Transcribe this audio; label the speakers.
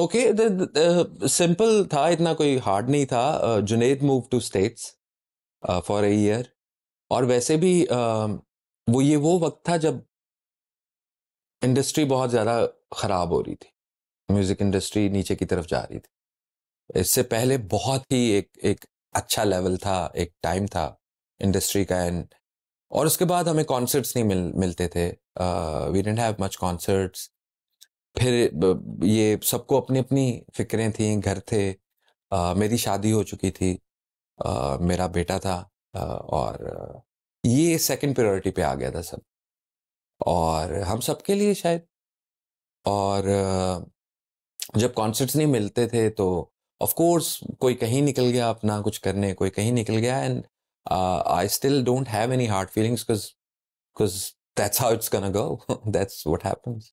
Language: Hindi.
Speaker 1: ओके सिंपल था इतना कोई हार्ड नहीं था Junaid move to States for a year और वैसे भी uh, वो ये वो वक्त था जब इंडस्ट्री बहुत ज़्यादा ख़राब हो रही थी म्यूज़िक इंडस्ट्री नीचे की तरफ जा रही थी इससे पहले बहुत ही एक एक अच्छा लेवल था एक टाइम था इंडस्ट्री का एंड और उसके बाद हमें कॉन्सर्ट्स नहीं मिल मिलते थे we didn't have much concerts फिर ये सबको अपनी अपनी फिक्रें थी घर थे आ, मेरी शादी हो चुकी थी आ, मेरा बेटा था आ, और ये सेकंड प्रायोरिटी पे आ गया था सब और हम सबके लिए शायद और जब कॉन्सर्ट्स नहीं मिलते थे तो ऑफ कोर्स कोई कहीं निकल गया अपना कुछ करने कोई कहीं निकल गया and I still don't have any hard feelings because that's how it's gonna go that's what happens